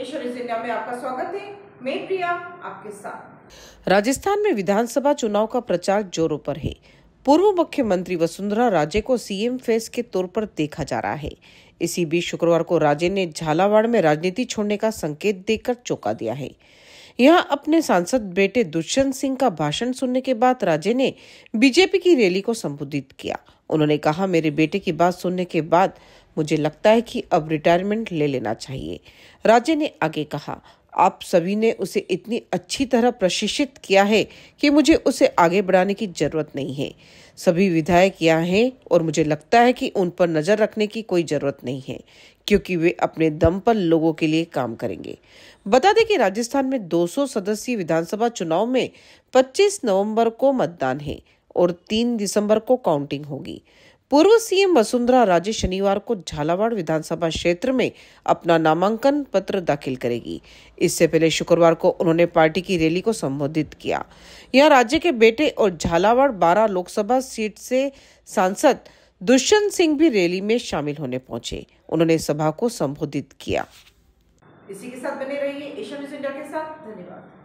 ईश्वरी में आपका स्वागत है मैं प्रिया आपके साथ राजस्थान में विधानसभा चुनाव का प्रचार जोरों पर है पूर्व मुख्यमंत्री वसुंधरा राजे को सीएम फेस के तौर पर देखा जा रहा है इसी बीच शुक्रवार को राजे ने झालावाड़ में राजनीति छोड़ने का संकेत देकर चौंका दिया है यहां अपने सांसद बेटे दुष्यंत सिंह का भाषण सुनने के बाद राजे ने बीजेपी की रैली को संबोधित किया उन्होंने कहा मेरे बेटे की बात सुनने के बाद मुझे लगता है कि अब रिटायरमेंट ले लेना चाहिए राज्य ने आगे कहा आप सभी ने उसे इतनी अच्छी तरह प्रशिक्षित किया है कि मुझे उसे आगे बढ़ाने की जरूरत नहीं है सभी विधायक यहाँ हैं और मुझे लगता है कि उन पर नज़र रखने की कोई ज़रूरत नहीं है क्योंकि वे अपने दम पर लोगों के लिए काम करेंगे बता दें कि राजस्थान में 200 सदस्यीय विधानसभा चुनाव में 25 नवंबर को मतदान है और 3 दिसंबर को काउंटिंग होगी पूर्व सीएम वसुंधरा राजे शनिवार को झालावाड़ विधानसभा क्षेत्र में अपना नामांकन पत्र दाखिल करेगी इससे पहले शुक्रवार को उन्होंने पार्टी की रैली को संबोधित किया यहां राज्य के बेटे और झालावाड़ बारह लोकसभा सीट से सांसद दुष्यंत सिंह भी रैली में शामिल होने पहुंचे उन्होंने सभा को संबोधित किया इसी के साथ बने रहिए एशिया न्यूज इंडिया के साथ धन्यवाद